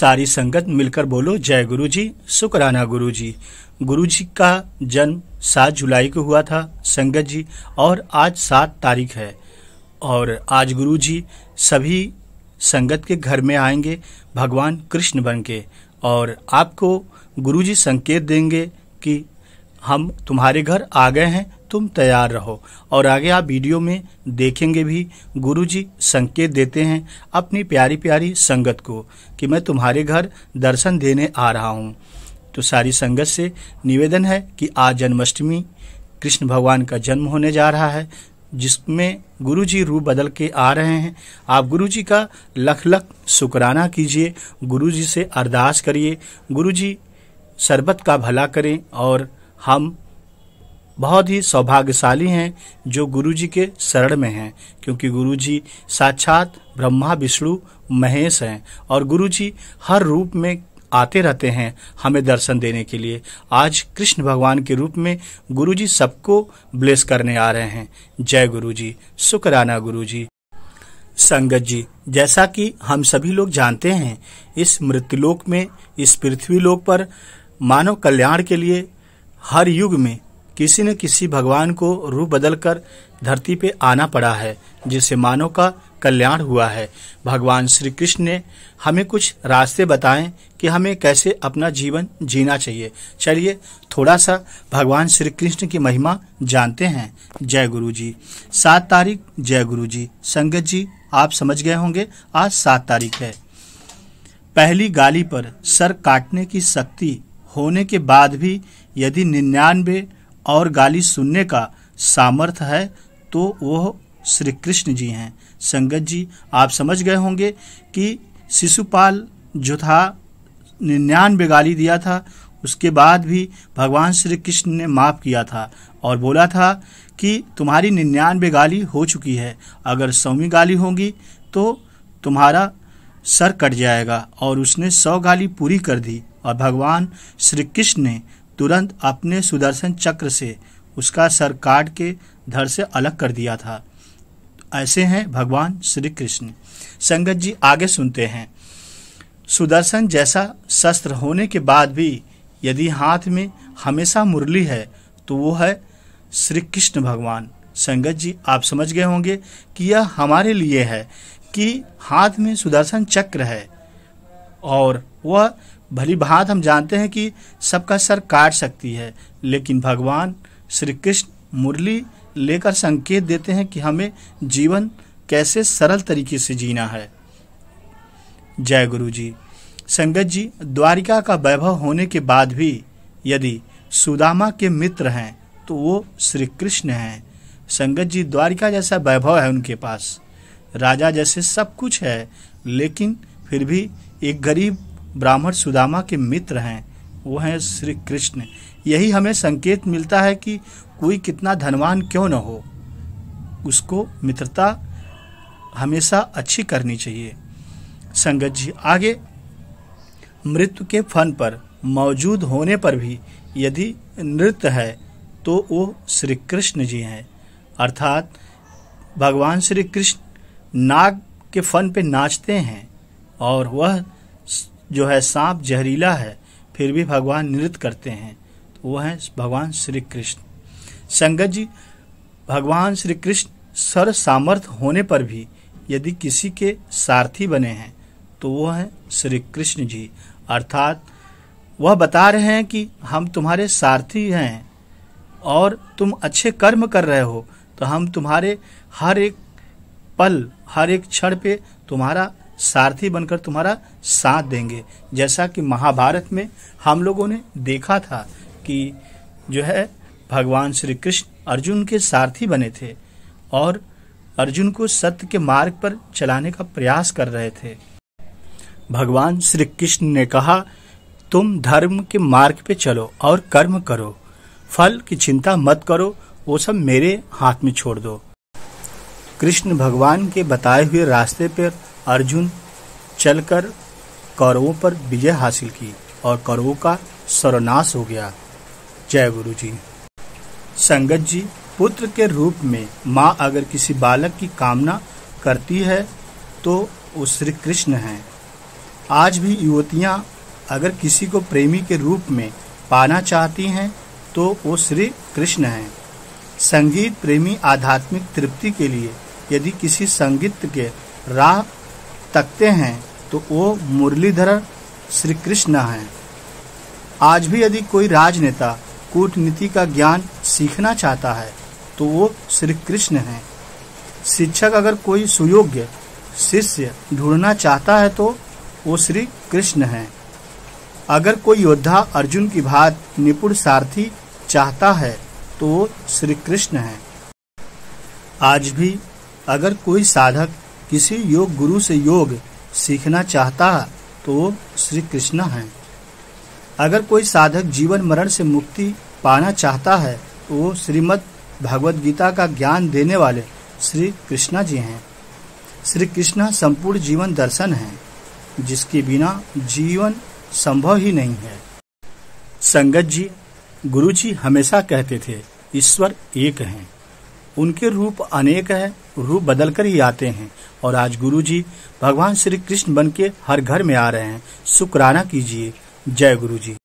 सारी संगत मिलकर बोलो जय गुरु जी शुकराना गुरु जी गुरु जी का जन्म सात जुलाई को हुआ था संगत जी और आज सात तारीख है और आज गुरु जी सभी संगत के घर में आएंगे भगवान कृष्ण बन के और आपको गुरु जी संकेत देंगे कि हम तुम्हारे घर आ गए हैं तुम तैयार रहो और आगे आप वीडियो में देखेंगे भी गुरुजी संकेत देते हैं अपनी प्यारी प्यारी संगत को कि मैं तुम्हारे घर दर्शन देने आ रहा हूँ तो सारी संगत से निवेदन है कि आज जन्माष्टमी कृष्ण भगवान का जन्म होने जा रहा है जिसमें गुरु जी रूप बदल के आ रहे हैं आप गुरु जी का लख लख शुकराना कीजिए गुरु जी से अरदास करिए गुरु जी शरबत का भला करें और हम बहुत ही सौभाग्यशाली हैं जो गुरु जी के शरण में हैं क्योंकि गुरु जी साक्षात ब्रह्मा विष्णु महेश हैं और गुरु जी हर रूप में आते रहते हैं हमें दर्शन देने के लिए आज कृष्ण भगवान के रूप में गुरु जी सबको ब्लेस करने आ रहे हैं जय गुरु जी शुकराना गुरु जी संगत जी जैसा कि हम सभी लोग जानते हैं इस मृत्युलोक में इस पृथ्वी लोक पर मानव कल्याण के लिए हर युग में किसी न किसी भगवान को रूप बदलकर धरती पे आना पड़ा है जिससे मानव का कल्याण हुआ है भगवान श्री कृष्ण ने हमें कुछ रास्ते बताएं कि हमें कैसे अपना जीवन जीना चाहिए चलिए थोड़ा सा भगवान श्री कृष्ण की महिमा जानते हैं जय गुरु जी सात तारीख जय गुरु जी संगत जी आप समझ गए होंगे आज सात तारीख है पहली गाली पर सर काटने की शक्ति होने के बाद भी यदि निन्यानवे और गाली सुनने का सामर्थ्य है तो वह श्री कृष्ण जी हैं संगत जी आप समझ गए होंगे कि शिशुपाल जो था निन्यानवे गाली दिया था उसके बाद भी भगवान श्री कृष्ण ने माफ़ किया था और बोला था कि तुम्हारी निन्यानवे गाली हो चुकी है अगर सौवीं गाली होगी तो तुम्हारा सर कट जाएगा और उसने सौ गाली पूरी कर दी और भगवान श्री कृष्ण ने तुरंत अपने सुदर्शन चक्र से उसका सर काट के धड़ से अलग कर दिया था ऐसे हैं भगवान श्री कृष्ण संगत जी आगे सुनते हैं सुदर्शन जैसा शस्त्र होने के बाद भी यदि हाथ में हमेशा मुरली है तो वो है श्री कृष्ण भगवान संगत जी आप समझ गए होंगे कि यह हमारे लिए है कि हाथ में सुदर्शन चक्र है और वह भली भात हम जानते हैं कि सबका सर काट सकती है लेकिन भगवान श्री कृष्ण मुरली लेकर संकेत देते हैं कि हमें जीवन कैसे सरल तरीके से जीना है जय गुरु जी संगत जी द्वारिका का वैभव होने के बाद भी यदि सुदामा के मित्र हैं तो वो श्री कृष्ण हैं संगत जी द्वारिका जैसा वैभव है उनके पास राजा जैसे सब कुछ है लेकिन फिर भी एक गरीब ब्राह्मण सुदामा के मित्र हैं वो हैं श्री कृष्ण यही हमें संकेत मिलता है कि कोई कितना धनवान क्यों न हो उसको मित्रता हमेशा अच्छी करनी चाहिए संगत जी आगे मृत्यु के फन पर मौजूद होने पर भी यदि नृत्य है तो वो श्री कृष्ण जी हैं अर्थात भगवान श्री कृष्ण नाग के फन पे नाचते हैं और वह जो है सांप जहरीला है फिर भी भगवान नृत्य करते हैं तो वह है भगवान श्री कृष्ण संगत जी भगवान श्री कृष्ण सर सामर्थ होने पर भी यदि किसी के सारथी बने हैं तो वो है श्री कृष्ण जी अर्थात वह बता रहे हैं कि हम तुम्हारे सारथी हैं और तुम अच्छे कर्म कर रहे हो तो हम तुम्हारे हर एक पल हर एक क्षण पे तुम्हारा सारथी बनकर तुम्हारा साथ देंगे जैसा कि महाभारत में हम लोगों ने देखा था कि जो है भगवान श्री कृष्ण अर्जुन के सारथी बने थे और अर्जुन को सत्य के मार्ग पर चलाने का प्रयास कर रहे थे भगवान श्री कृष्ण ने कहा तुम धर्म के मार्ग पे चलो और कर्म करो फल की चिंता मत करो वो सब मेरे हाथ में छोड़ दो कृष्ण भगवान के बताए हुए रास्ते पर अर्जुन चलकर कौरवों पर विजय हासिल की और कौरवों का सर्वनाश हो गया जय गुरु जी संगत जी पुत्र के रूप में माँ अगर किसी बालक की कामना करती है तो वो श्री कृष्ण हैं आज भी युवतियाँ अगर किसी को प्रेमी के रूप में पाना चाहती हैं तो वो श्री कृष्ण हैं संगीत प्रेमी आध्यात्मिक तृप्ति के लिए यदि किसी संगीत के राह तकते हैं तो वो मुरलीधर श्री कृष्ण हैं आज भी यदि कोई राजनेता कूटनीति का ज्ञान सीखना चाहता है तो वो श्री कृष्ण हैं शिक्षक अगर कोई सुयोग्य शिष्य ढूंढना चाहता है तो वो श्री कृष्ण हैं अगर कोई योद्धा अर्जुन की भात निपुण सारथी चाहता है तो वो श्री कृष्ण हैं आज भी अगर कोई साधक किसी योग गुरु से योग सीखना चाहता है तो श्री कृष्ण हैं अगर कोई साधक जीवन मरण से मुक्ति पाना चाहता है तो वो श्रीमद् भगवद गीता का ज्ञान देने वाले श्री कृष्णा जी हैं श्री कृष्ण संपूर्ण जीवन दर्शन हैं जिसके बिना जीवन संभव ही नहीं है संगत जी गुरु जी हमेशा कहते थे ईश्वर एक हैं उनके रूप अनेक है रूप बदल कर ही आते हैं और आज गुरु जी भगवान श्री कृष्ण बन के हर घर में आ रहे हैं शुक्राना कीजिए जय गुरु जी